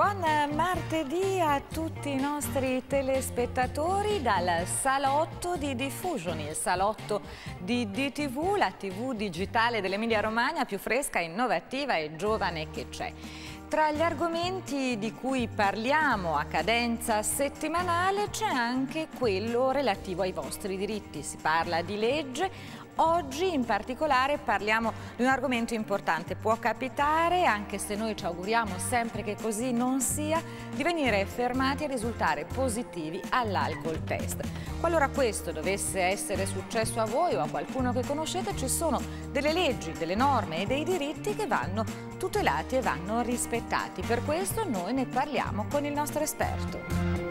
Buon martedì a tutti i nostri telespettatori dal salotto di Diffusion, il salotto di DTV, la TV digitale dell'Emilia Romagna più fresca, innovativa e giovane che c'è. Tra gli argomenti di cui parliamo a cadenza settimanale c'è anche quello relativo ai vostri diritti. Si parla di legge, Oggi in particolare parliamo di un argomento importante. Può capitare, anche se noi ci auguriamo sempre che così non sia, di venire fermati e risultare positivi all'alcol test. Qualora questo dovesse essere successo a voi o a qualcuno che conoscete, ci sono delle leggi, delle norme e dei diritti che vanno tutelati e vanno rispettati. Per questo noi ne parliamo con il nostro esperto.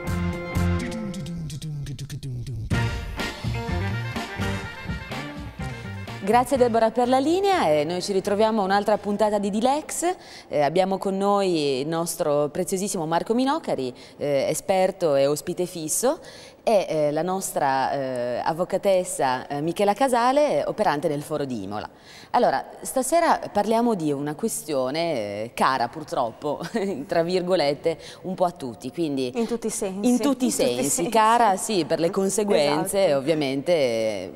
Grazie Deborah per la linea, e noi ci ritroviamo a un'altra puntata di Dilex, eh, abbiamo con noi il nostro preziosissimo Marco Minocari, eh, esperto e ospite fisso è eh, la nostra eh, avvocatessa eh, Michela Casale, operante nel foro di Imola. Allora, stasera parliamo di una questione cara purtroppo, tra virgolette, un po' a tutti. Quindi, in tutti i sensi. In tutti i sensi, tutti sensi. cara sì, per le conseguenze esatto. ovviamente,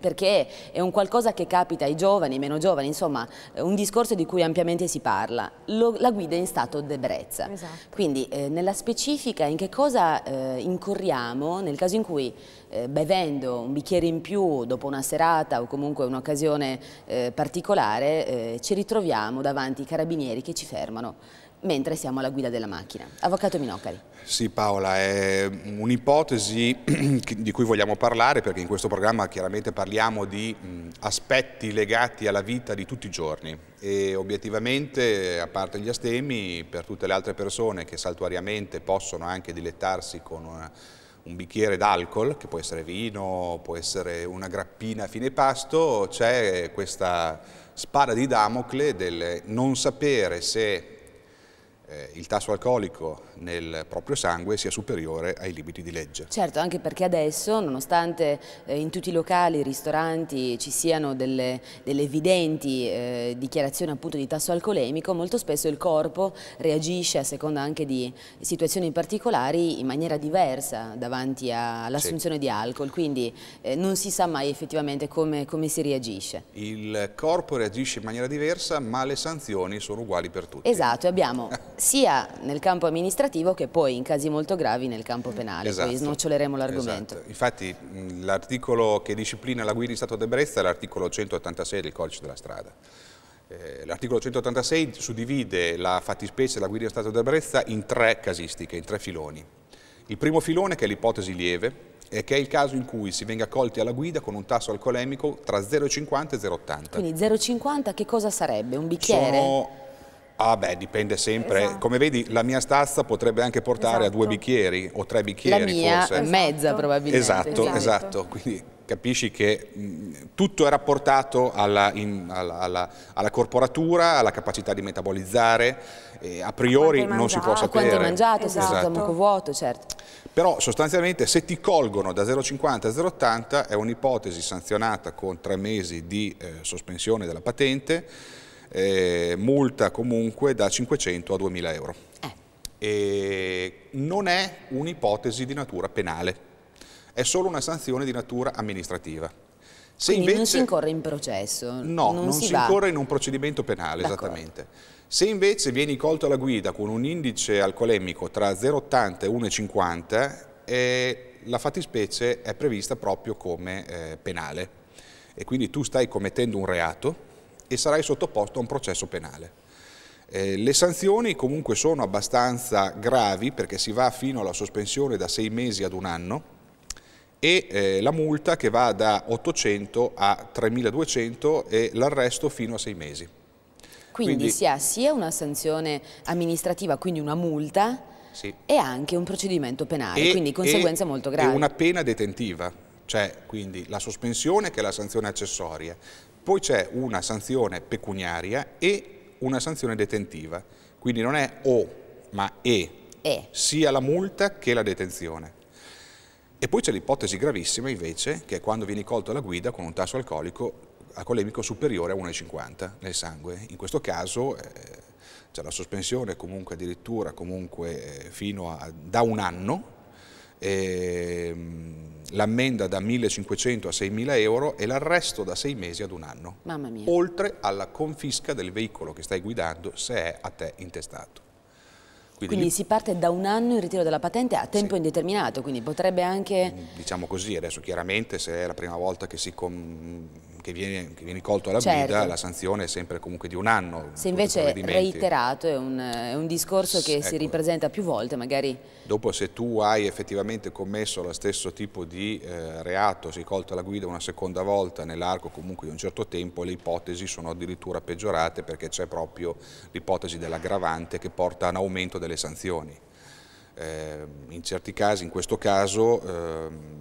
perché è un qualcosa che capita ai giovani, meno giovani, insomma, un discorso di cui ampiamente si parla. Lo, la guida in stato d'ebbrezza. Esatto. Quindi, eh, nella specifica, in che cosa eh, incorriamo nel nel caso in cui eh, bevendo un bicchiere in più dopo una serata o comunque un'occasione eh, particolare eh, ci ritroviamo davanti ai carabinieri che ci fermano mentre siamo alla guida della macchina. Avvocato Minocari. Sì Paola, è un'ipotesi di cui vogliamo parlare perché in questo programma chiaramente parliamo di aspetti legati alla vita di tutti i giorni e obiettivamente, a parte gli astemi, per tutte le altre persone che saltuariamente possono anche dilettarsi con una eh, un bicchiere d'alcol, che può essere vino, può essere una grappina a fine pasto, c'è questa spada di Damocle del non sapere se eh, il tasso alcolico nel proprio sangue sia superiore ai limiti di legge. Certo, anche perché adesso, nonostante eh, in tutti i locali, i ristoranti ci siano delle, delle evidenti eh, dichiarazioni appunto di tasso alcolemico, molto spesso il corpo reagisce a seconda anche di situazioni particolari in maniera diversa davanti all'assunzione sì. di alcol, quindi eh, non si sa mai effettivamente come, come si reagisce. Il corpo reagisce in maniera diversa, ma le sanzioni sono uguali per tutti. Esatto, abbiamo sia nel campo amministrativo che poi in casi molto gravi nel campo penale, esatto. poi snoccioleremo l'argomento. Esatto. Infatti l'articolo che disciplina la guida in stato di ebbrezza è l'articolo 186 del codice della strada. Eh, l'articolo 186 suddivide la fattispecie della guida in stato di ebbrezza in tre casistiche, in tre filoni. Il primo filone che è l'ipotesi lieve, e che è il caso in cui si venga colti alla guida con un tasso alcolemico tra 0,50 e 0,80. Quindi 0,50 che cosa sarebbe? Un bicchiere? Sono Ah beh, dipende sempre. Esatto. Come vedi, la mia stazza potrebbe anche portare esatto. a due esatto. bicchieri o tre bicchieri la mia, forse. Esatto. mezza probabilmente. Esatto, esatto, esatto. Quindi capisci che mh, tutto è rapportato alla, in, alla, alla, alla, corporatura, alla capacità di metabolizzare. Eh, a priori a non si può sapere. Quanto hai mangiato, esatto. se sei vuoto, certo. Però sostanzialmente se ti colgono da 0,50 a 0,80 è un'ipotesi sanzionata con tre mesi di eh, sospensione della patente eh, multa comunque da 500 a 2000 euro. Eh. non è un'ipotesi di natura penale, è solo una sanzione di natura amministrativa. Se Quindi invece, non si incorre in processo? No, non, non si, si incorre in un procedimento penale, esattamente. Se invece vieni colto alla guida con un indice alcolemico tra 0,80 e 1,50, eh, la fattispecie è prevista proprio come eh, penale e quindi tu stai commettendo un reato e sarai sottoposto a un processo penale. Eh, le sanzioni comunque sono abbastanza gravi perché si va fino alla sospensione da sei mesi ad un anno e eh, la multa che va da 800 a 3200 e l'arresto fino a sei mesi. Quindi, quindi, si ha sia una sanzione amministrativa, quindi una multa, sì. e anche un procedimento penale, e, quindi conseguenza molto grave. E una pena detentiva, cioè quindi la sospensione che è la sanzione accessoria, poi c'è una sanzione pecuniaria e una sanzione detentiva, quindi non è o, ma e, e. sia la multa che la detenzione. E poi c'è l'ipotesi gravissima invece, che è quando vieni colto alla guida con un tasso alcolico alcolemico superiore a 1,50 nel sangue. In questo caso eh, c'è la sospensione comunque addirittura comunque eh, fino a, da un anno, eh, l'ammenda da 1.500 a 6.000 euro e l'arresto da 6 mesi ad un anno. Mamma mia. Oltre alla confisca del veicolo che stai guidando se è a te intestato. Quindi, quindi, si parte da un anno il ritiro della patente a tempo sì. indeterminato, quindi potrebbe anche... Diciamo così, adesso chiaramente se è la prima volta che si... Con che viene, che viene colto alla certo. guida, la sanzione è sempre comunque di un anno. Se invece reiterato è un, è un discorso che ecco. si ripresenta più volte magari. Dopo se tu hai effettivamente commesso lo stesso tipo di eh, reato, sei colto alla guida una seconda volta nell'arco comunque di un certo tempo, le ipotesi sono addirittura peggiorate perché c'è proprio l'ipotesi dell'aggravante che porta a un aumento delle sanzioni. Eh, in certi casi, in questo caso... Eh,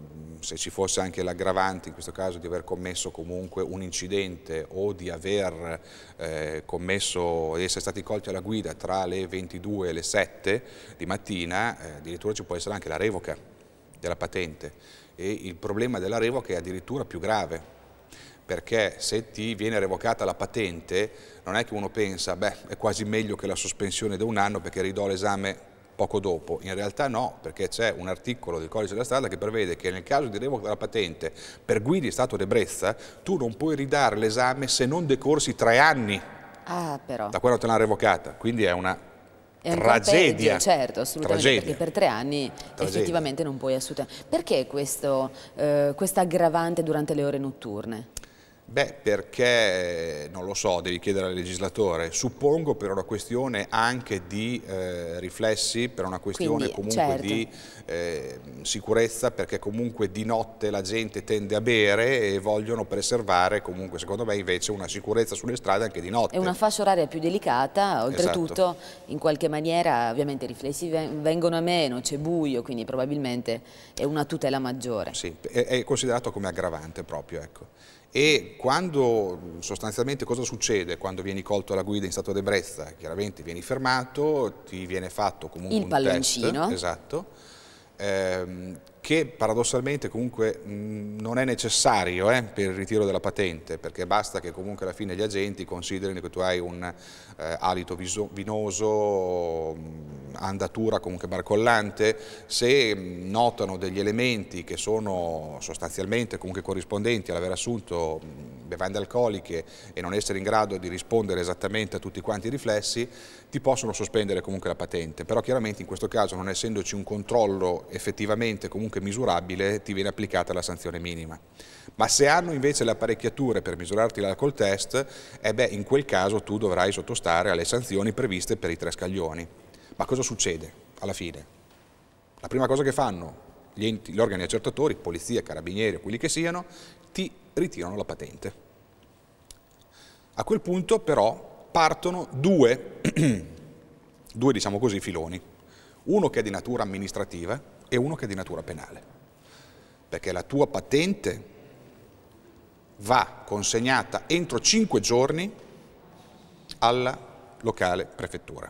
se ci fosse anche l'aggravante in questo caso di aver commesso comunque un incidente o di aver eh, commesso, di essere stati colti alla guida tra le 22 e le 7 di mattina, eh, addirittura ci può essere anche la revoca della patente e il problema della revoca è addirittura più grave perché se ti viene revocata la patente non è che uno pensa beh è quasi meglio che la sospensione da un anno perché ridò l'esame poco dopo. In realtà no, perché c'è un articolo del codice della strada che prevede che nel caso di revoca della patente per guidi in stato d'ebbrezza tu non puoi ridare l'esame se non decorsi tre anni ah, da quando te l'ha revocata. Quindi è una è tragedia. Peggio, certo, assolutamente, tragedia. perché per tre anni tragedia. effettivamente non puoi assolutamente. Perché questo eh, questa aggravante durante le ore notturne? Beh, perché, eh, non lo so, devi chiedere al legislatore, suppongo per una questione anche di eh, riflessi, per una questione Quindi, comunque certo. di eh, sicurezza, perché comunque di notte la gente tende a bere e vogliono preservare comunque, secondo me, invece una sicurezza sulle strade anche di notte. È una fascia oraria più delicata, oltretutto esatto. in qualche maniera ovviamente i riflessi vengono a meno, c'è buio, quindi probabilmente è una tutela maggiore. Sì, è, è considerato come aggravante proprio, ecco. E quando sostanzialmente cosa succede quando vieni colto alla guida in stato di ebbrezza? Chiaramente vieni fermato, ti viene fatto comunque Il un test, esatto, ehm, che paradossalmente comunque non è necessario eh, per il ritiro della patente, perché basta che comunque alla fine gli agenti considerino che tu hai un eh, alito viso, vinoso, andatura comunque barcollante, se notano degli elementi che sono sostanzialmente comunque corrispondenti all'aver assunto bevande alcoliche e non essere in grado di rispondere esattamente a tutti quanti i riflessi, ti possono sospendere comunque la patente, però chiaramente in questo caso non essendoci un controllo effettivamente comunque misurabile ti viene applicata la sanzione minima. Ma se hanno invece le apparecchiature per misurarti l'alcol test, eh beh, in quel caso tu dovrai sottostare alle sanzioni previste per i tre scaglioni. Ma cosa succede alla fine? La prima cosa che fanno gli, enti, gli organi accertatori, polizia, carabinieri o quelli che siano, ti ritirano la patente. A quel punto però partono due due, diciamo così, filoni, uno che è di natura amministrativa e uno che è di natura penale, perché la tua patente va consegnata entro cinque giorni alla locale prefettura,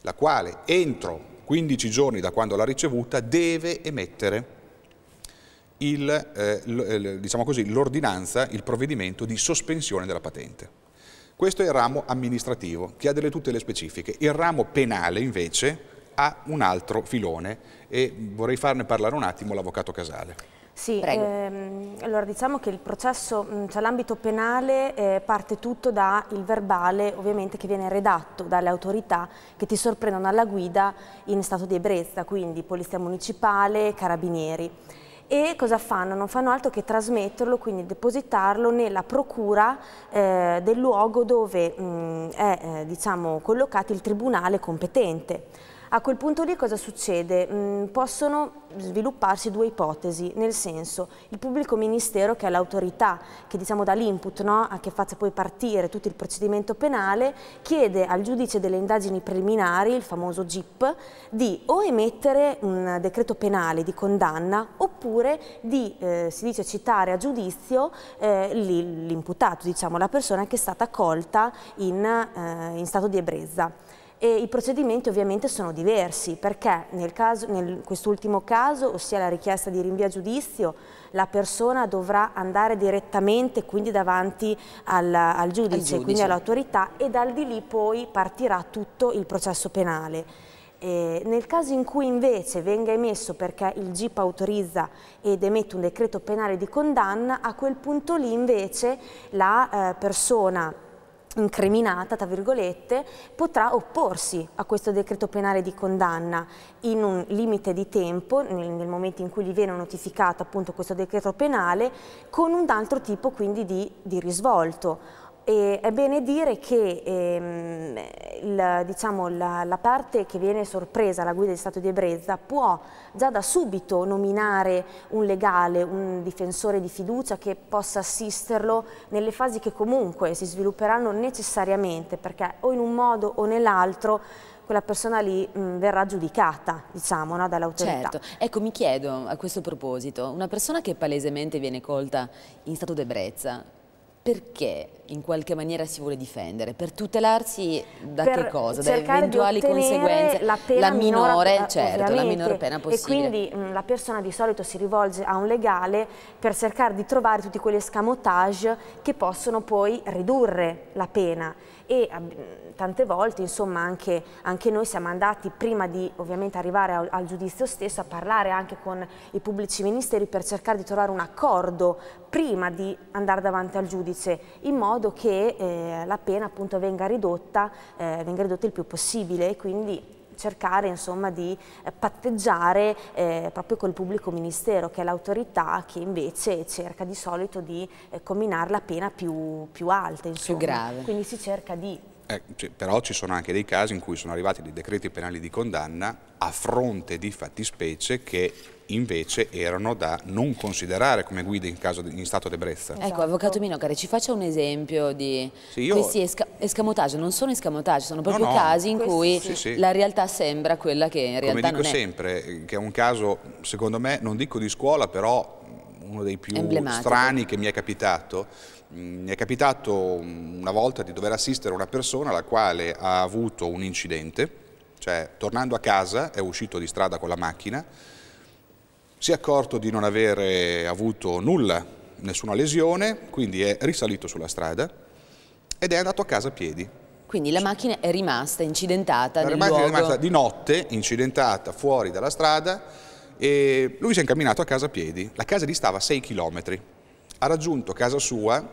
la quale entro 15 giorni da quando l'ha ricevuta deve emettere l'ordinanza, il, eh, diciamo il provvedimento di sospensione della patente. Questo è il ramo amministrativo, che ha delle tutte le specifiche. Il ramo penale, invece, ha un altro filone e vorrei farne parlare un attimo l'avvocato Casale. Sì, ehm, allora diciamo che il processo, cioè l'ambito penale eh, parte tutto dal verbale ovviamente che viene redatto dalle autorità che ti sorprendono alla guida in stato di ebbrezza, quindi polizia municipale, carabinieri e cosa fanno? Non fanno altro che trasmetterlo, quindi depositarlo nella procura eh, del luogo dove mh, mm, è eh, diciamo, collocato il tribunale competente. A quel punto lì cosa succede? Mm, possono svilupparsi due ipotesi, nel senso il pubblico ministero che è l'autorità che diciamo dà l'input no? a che faccia poi partire tutto il procedimento penale, chiede al giudice delle indagini preliminari, il famoso GIP, di o emettere un decreto penale di condanna oppure di, eh, si dice, citare a giudizio eh, l'imputato, diciamo, la persona che è stata colta in, eh, in stato di ebbrezza. E I procedimenti ovviamente sono diversi perché nel, nel quest'ultimo caso, ossia la richiesta di rinvio a giudizio, la persona dovrà andare direttamente quindi davanti al, al giudice, al giudice, quindi all'autorità e dal di lì poi partirà tutto il processo penale. Eh, nel caso in cui invece venga emesso perché il GIP autorizza ed emette un decreto penale di condanna, a quel punto lì invece la eh, persona incriminata, tra virgolette, potrà opporsi a questo decreto penale di condanna in un limite di tempo, nel, nel momento in cui gli viene notificato appunto questo decreto penale, con un altro tipo quindi di, di risvolto e è bene dire che ehm, il, diciamo, la, la, parte che viene sorpresa, la guida di Stato di ebbrezza, può già da subito nominare un legale, un difensore di fiducia che possa assisterlo nelle fasi che comunque si svilupperanno necessariamente, perché o in un modo o nell'altro quella persona lì mh, verrà giudicata, diciamo, no, dall'autorità. Certo. Ecco, mi chiedo a questo proposito, una persona che palesemente viene colta in stato di d'ebbrezza, perché in qualche maniera si vuole difendere? Per tutelarsi da per che cosa? Da eventuali conseguenze? La, pena la minore, minore certo, la minore pena possibile. E quindi mh, mm, la persona di solito si rivolge a un legale per cercare di trovare tutti quegli escamotage che possono poi ridurre la pena e mm, tante volte insomma anche, anche, noi siamo andati prima di ovviamente arrivare al, al, giudizio stesso a parlare anche con i pubblici ministeri per cercare di trovare un accordo prima di andare davanti al giudice in modo che eh, la pena appunto venga ridotta, eh, venga ridotta il più possibile e quindi cercare insomma, di eh, patteggiare eh, proprio col pubblico ministero che è l'autorità che invece cerca di solito di eh, combinare la pena più, più alta. Insomma. Più grave. Quindi si cerca di eh, cioè, però ci sono anche dei casi in cui sono arrivati dei decreti penali di condanna a fronte di fattispecie che invece erano da non considerare come guide in caso di in stato d'ebbrezza. Ecco, esatto. Avvocato Minocari, ci faccia un esempio di sì, io... questi esca escamotage, non sono escamotage, sono proprio no, no. casi in cui sì. la realtà sembra quella che in realtà non è. Come dico sempre, che è un caso, secondo me, non dico di scuola, però uno dei più strani che mi è capitato. Mm, mi è capitato mm, una volta di dover assistere una persona la quale ha avuto un incidente, cioè tornando a casa è uscito di strada con la macchina, si è accorto di non avere avuto nulla, nessuna lesione, quindi è risalito sulla strada ed è andato a casa a piedi. Quindi la macchina è rimasta incidentata La macchina è rimasta di notte, incidentata, fuori dalla strada e lui si è incamminato a casa a piedi. La casa gli distava 6 km. Ha raggiunto casa sua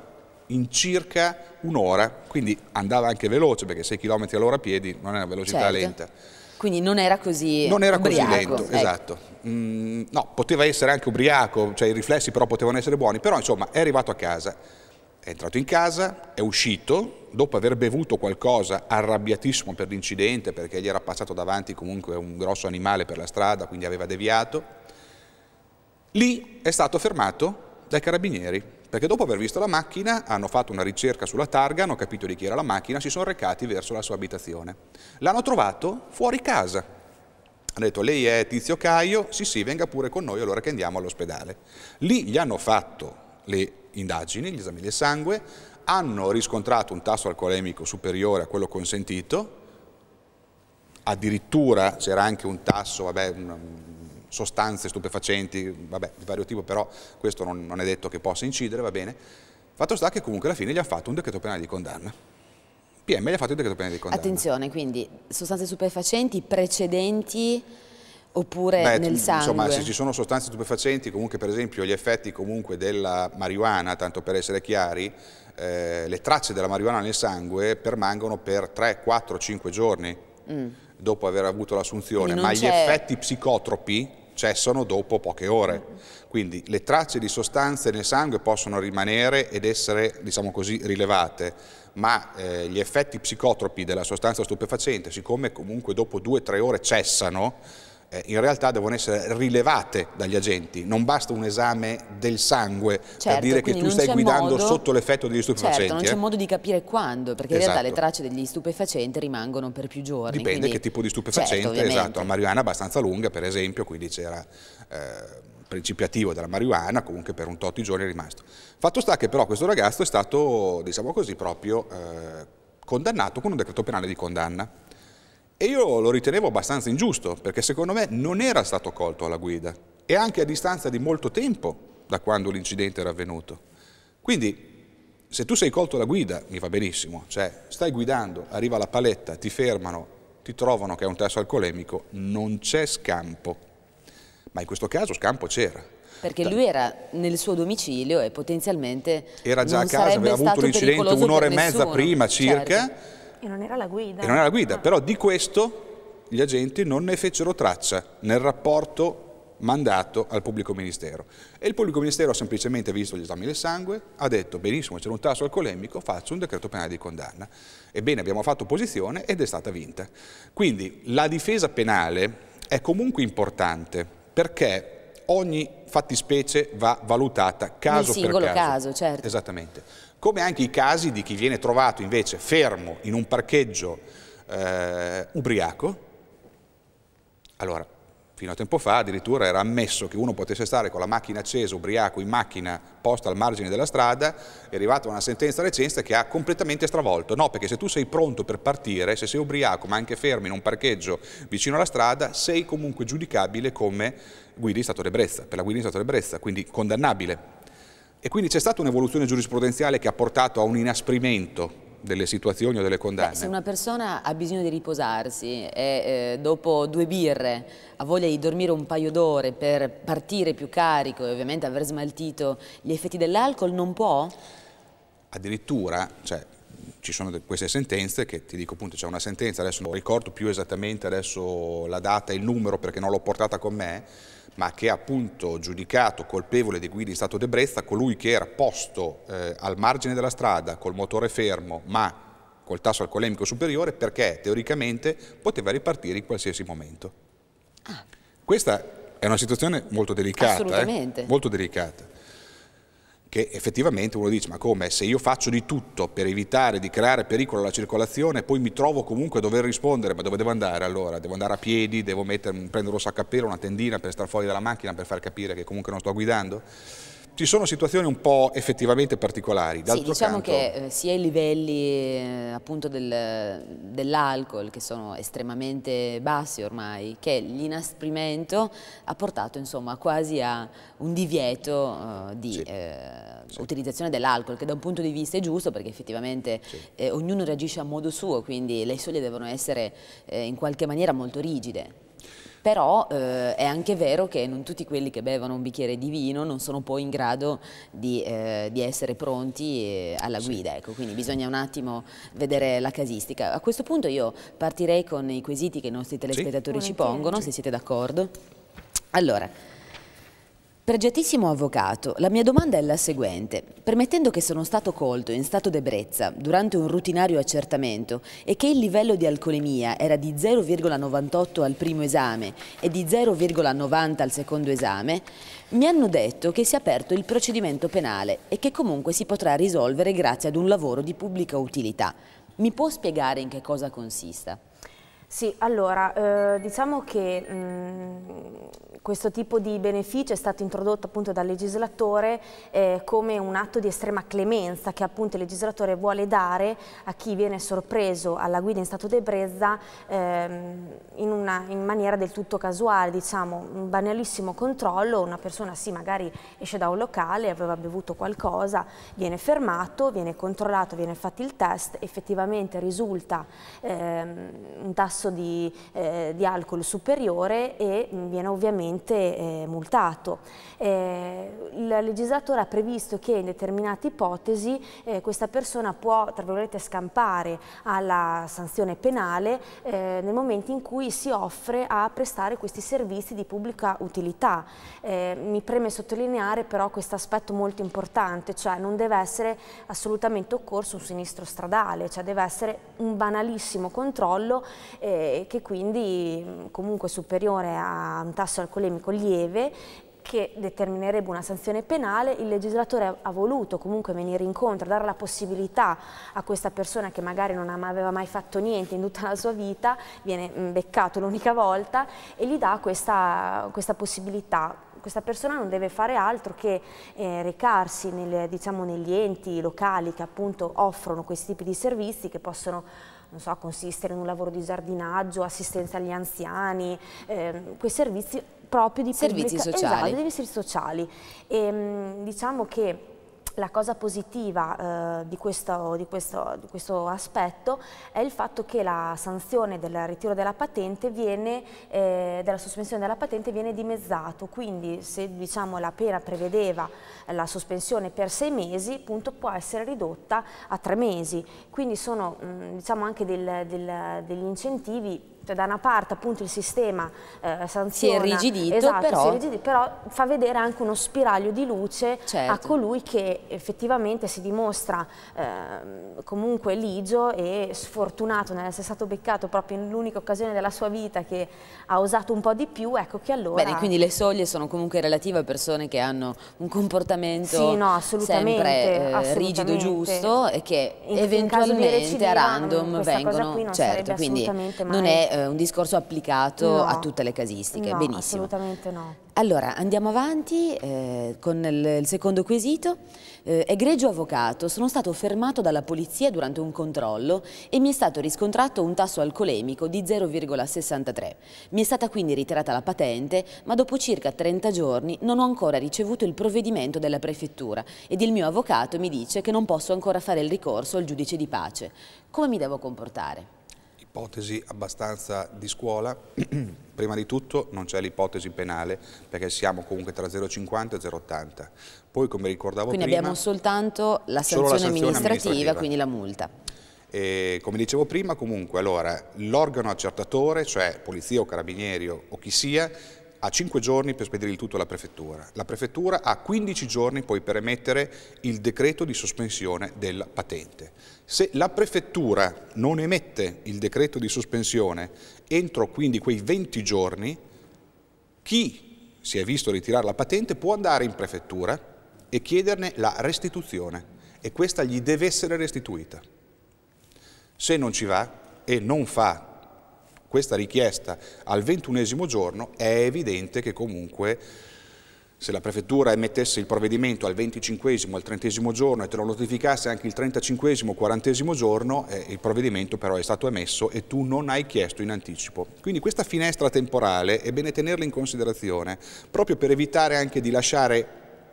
in circa un'ora, quindi andava anche veloce perché 6 km all'ora a piedi non è una velocità certo. lenta. Quindi non era così Non era ubriaco. così lento, ecco. esatto. Mm, no, poteva essere anche ubriaco, cioè i riflessi però potevano essere buoni, però insomma è arrivato a casa, è entrato in casa, è uscito, dopo aver bevuto qualcosa, arrabbiatissimo per l'incidente, perché gli era passato davanti comunque un grosso animale per la strada, quindi aveva deviato, lì è stato fermato dai carabinieri perché dopo aver visto la macchina hanno fatto una ricerca sulla targa, hanno capito di chi era la macchina, si sono recati verso la sua abitazione. L'hanno trovato fuori casa. Hanno detto, lei è Tizio Caio? Sì, sì, venga pure con noi allora che andiamo all'ospedale. Lì gli hanno fatto le indagini, gli esami del sangue, hanno riscontrato un tasso alcolemico superiore a quello consentito, addirittura c'era anche un tasso, vabbè, un, sostanze stupefacenti, vabbè, di vario tipo, però questo non, non è detto che possa incidere, va bene. Fatto sta che comunque alla fine gli ha fatto un decreto penale di condanna. PM gli ha fatto il decreto penale di condanna. Attenzione, quindi sostanze stupefacenti precedenti oppure Beh, nel sangue? Insomma, se ci sono sostanze stupefacenti, comunque per esempio gli effetti della marijuana, tanto per essere chiari, eh, le tracce della marijuana nel sangue permangono per 3, 4, 5 giorni. Mm. dopo aver avuto l'assunzione, ma gli effetti psicotropi cessano dopo poche ore. Quindi le tracce di sostanze nel sangue possono rimanere ed essere, diciamo così, rilevate, ma eh, gli effetti psicotropi della sostanza stupefacente, siccome comunque dopo due o tre ore cessano, eh, in realtà devono essere rilevate dagli agenti, non basta un esame del sangue certo, per dire che tu stai guidando modo... sotto l'effetto degli stupefacenti. Certo, non eh. c'è eh? modo di capire quando, perché esatto. in realtà le esatto. tracce degli stupefacenti rimangono per più giorni. Dipende quindi... che tipo di certo, stupefacente, certo, esatto, la marijuana abbastanza lunga per esempio, quindi c'era... Eh, principiativo della marijuana, comunque per un tot di giorni è rimasto. Fatto sta che però questo ragazzo è stato, diciamo così, proprio eh, condannato con un decreto penale di condanna. E io lo ritenevo abbastanza ingiusto, perché secondo me non era stato colto alla guida, e anche a distanza di molto tempo da quando l'incidente era avvenuto. Quindi, se tu sei colto alla guida, mi va benissimo, cioè stai guidando, arriva la paletta, ti fermano, ti trovano che è un tasso alcolemico, non c'è scampo. Ma in questo caso scampo c'era, perché lui era nel suo domicilio e potenzialmente era già a casa, aveva avuto l'incidente un'ora e mezza prima circa certo. E non era la guida. E non era la guida, ah. però di questo gli agenti non ne fecero traccia nel rapporto mandato al pubblico ministero. E il pubblico ministero ha semplicemente visto gli esami del sangue, ha detto benissimo c'è un tasso alcolemico, faccio un decreto penale di condanna. Ebbene abbiamo fatto posizione ed è stata vinta. Quindi la difesa penale è comunque importante perché ogni fattispecie va valutata caso per caso. singolo caso certo. Esattamente come anche i casi di chi viene trovato invece fermo in un parcheggio eh, ubriaco. Allora, fino a tempo fa addirittura era ammesso che uno potesse stare con la macchina accesa, ubriaco, in macchina posta al margine della strada, è arrivata una sentenza recente che ha completamente stravolto. No, perché se tu sei pronto per partire, se sei ubriaco ma anche fermo in un parcheggio vicino alla strada, sei comunque giudicabile come guida in stato di ebbrezza, per la guida in stato di ebbrezza, quindi condannabile e quindi c'è stata un'evoluzione giurisprudenziale che ha portato a un inasprimento delle situazioni o delle condanne. Beh, se una persona ha bisogno di riposarsi e eh, dopo due birre ha voglia di dormire un paio d'ore per partire più carico e ovviamente aver smaltito gli effetti dell'alcol, non può? Addirittura, cioè, ci sono queste sentenze che ti dico appunto c'è una sentenza, adesso non ricordo più esattamente adesso la data e il numero perché non l'ho portata con me, ma che è appunto giudicato colpevole di guida in stato di colui che era posto eh, al margine della strada col motore fermo ma col tasso alcolemico superiore perché teoricamente poteva ripartire in qualsiasi momento. Ah. Questa è una situazione molto delicata. Eh. Assolutamente. Eh? Molto delicata che effettivamente uno dice ma come se io faccio di tutto per evitare di creare pericolo alla circolazione poi mi trovo comunque a dover rispondere ma dove devo andare allora? Devo andare a piedi, devo mettermi, prendere un saccappello, una tendina per stare fuori dalla macchina per far capire che comunque non sto guidando? ci sono situazioni un po' effettivamente particolari. Sì, diciamo canto... che eh, sia i livelli eh, appunto del, dell'alcol che sono estremamente bassi ormai, che l'inasprimento ha portato insomma quasi a un divieto eh, di sì. Eh, sì. utilizzazione dell'alcol, che da un punto di vista è giusto perché effettivamente ognuno reagisce a modo suo, quindi le soglie devono essere in qualche maniera molto rigide però eh, è anche vero che non tutti quelli che bevono un bicchiere di vino non sono poi in grado di, eh, di essere pronti eh, alla guida, ecco, quindi bisogna un attimo vedere la casistica. A questo punto io partirei con i quesiti che i nostri telespettatori sì. ci pongono, sì. se siete d'accordo. Allora, Pregiatissimo avvocato, la mia domanda è la seguente. Permettendo che sono stato colto in stato d'ebbrezza durante un rutinario accertamento e che il livello di alcolemia era di 0,98 al primo esame e di 0,90 al secondo esame, mi hanno detto che si è aperto il procedimento penale e che comunque si potrà risolvere grazie ad un lavoro di pubblica utilità. Mi può spiegare in che cosa consista? Sì, allora, eh, diciamo che mh, mm, questo tipo di beneficio è stato introdotto appunto dal legislatore eh, come un atto di estrema clemenza che appunto il legislatore vuole dare a chi viene sorpreso alla guida in stato di ebbrezza ehm, in, in maniera del tutto casuale, diciamo, un banalissimo controllo, una persona sì magari esce da un locale, aveva bevuto qualcosa, viene fermato, viene controllato, viene fatto il test, effettivamente risulta ehm, un tasso tasso di, eh, di alcol superiore e mm, viene ovviamente eh, multato. Eh, il legislatore ha previsto che in determinate ipotesi eh, questa persona può tra virgolette, scampare alla sanzione penale eh, nel momento in cui si offre a prestare questi servizi di pubblica utilità. Eh, mi preme sottolineare però questo aspetto molto importante, cioè non deve essere assolutamente occorso un sinistro stradale, cioè deve essere un banalissimo controllo eh, che quindi mm, comunque superiore a un tasso alcolemico lieve che determinerebbe una sanzione penale, il legislatore ha voluto comunque venire incontro, dare la possibilità a questa persona che magari non aveva mai fatto niente in tutta la sua vita, viene mm, beccato l'unica volta e gli dà questa, questa possibilità questa persona non deve fare altro che eh, recarsi nel, diciamo, negli enti locali che appunto offrono questi tipi di servizi che possono non so, consistere in un lavoro di giardinaggio, assistenza agli anziani, eh, quei servizi proprio di servizi pubblica, sociali. Esatto, dei servizi sociali. E, ehm, diciamo che la cosa positiva eh, di, questo, di, questo, di, questo, aspetto è il fatto che la sanzione del ritiro della patente viene, eh, della sospensione della patente viene dimezzato, quindi se diciamo, la pena prevedeva la sospensione per sei mesi appunto, può essere ridotta a tre mesi, quindi sono mh, mm, diciamo anche del, del, degli incentivi cioè, da una parte appunto il sistema eh, sanziona, si è irrigidito esatto, però... però fa vedere anche uno spiraglio di luce certo. a colui che effettivamente si dimostra eh, comunque ligio e sfortunato nell'essere stato beccato proprio in nell'unica occasione della sua vita che ha osato un po' di più, ecco che allora... Bene, quindi le soglie sono comunque relative a persone che hanno un comportamento sì, no, sempre eh, assolutamente. rigido, giusto e che in, eventualmente in a random vengono... certo, quindi non è eh, eh, un discorso applicato no, a tutte le casistiche, no, benissimo. assolutamente no. Allora, andiamo avanti eh, con il, il, secondo quesito. Eh, egregio avvocato, sono stato fermato dalla polizia durante un controllo e mi è stato riscontrato un tasso alcolemico di 0,63. Mi è stata quindi ritirata la patente, ma dopo circa 30 giorni non ho ancora ricevuto il provvedimento della prefettura ed il mio avvocato mi dice che non posso ancora fare il ricorso al giudice di pace. Come mi devo comportare? ipotesi abbastanza di scuola. Prima di tutto non c'è l'ipotesi penale perché siamo comunque tra 0,50 e 0,80. Poi come ricordavo quindi prima... Quindi abbiamo soltanto la sanzione, la sanzione amministrativa, amministrativa, quindi la multa. E come dicevo prima comunque allora l'organo accertatore, cioè polizia o carabinieri o chi sia, ha 5 giorni per spedire il tutto alla prefettura. La prefettura ha 15 giorni poi per emettere il decreto di sospensione della patente. Se la prefettura non emette il decreto di sospensione entro quindi quei 20 giorni, chi si è visto ritirare la patente può andare in prefettura e chiederne la restituzione e questa gli deve essere restituita. Se non ci va e non fa questa richiesta al ventunesimo giorno è evidente che comunque se la prefettura emettesse il provvedimento al venticinquesimo, al trentesimo giorno e te lo notificasse anche il trentacinquesimo, quarantesimo giorno, eh, il provvedimento però è stato emesso e tu non hai chiesto in anticipo. Quindi questa finestra temporale è bene tenerla in considerazione, proprio per evitare anche di lasciare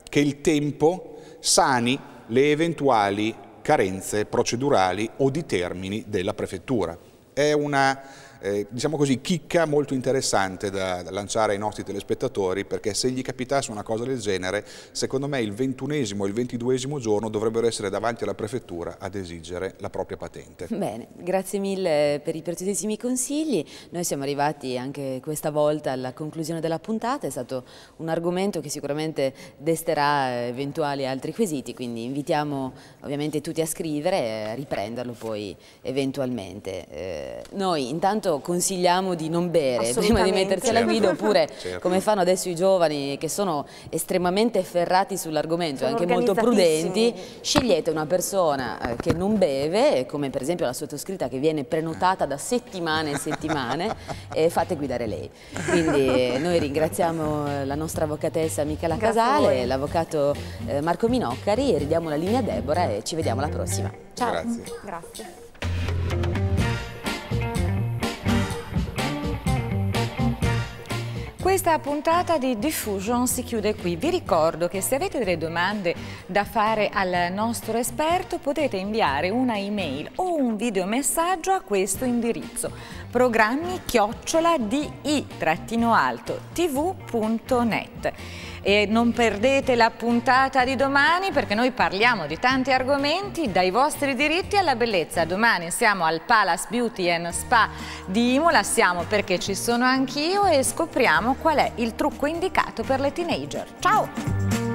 che il tempo sani le eventuali carenze procedurali o di termini della prefettura. È una eh, diciamo così, chicca molto interessante da, da, lanciare ai nostri telespettatori perché se gli capitasse una cosa del genere, secondo me il ventunesimo e il ventiduesimo giorno dovrebbero essere davanti alla prefettura ad esigere la propria patente. Bene, grazie mille per i preziosissimi consigli. Noi siamo arrivati anche questa volta alla conclusione della puntata, è stato un argomento che sicuramente desterà eh, eventuali altri quesiti, quindi invitiamo ovviamente tutti a scrivere e a riprenderlo poi eventualmente. Eh, noi intanto intanto consigliamo di non bere prima di mettersi alla guida oppure certo. come fanno adesso i giovani che sono estremamente ferrati sull'argomento e anche molto prudenti, scegliete una persona eh, che non beve, come per esempio la sottoscritta che viene prenotata da settimane e settimane e fate guidare lei. Quindi eh, noi ringraziamo eh, la nostra avvocatessa Michela Casale, l'avvocato Marco Minoccari e ridiamo la linea a Deborah e ci vediamo alla prossima. Ciao. Grazie. Grazie. Questa puntata di Diffusion si chiude qui. Vi ricordo che se avete delle domande da fare al nostro esperto potete inviare una email o un videomessaggio a questo indirizzo programmi di tv.net e non perdete la puntata di domani perché noi parliamo di tanti argomenti, dai vostri diritti alla bellezza. Domani siamo al Palace Beauty and Spa di Imola, siamo perché ci sono anch'io e scopriamo qual è il trucco indicato per le teenager. Ciao!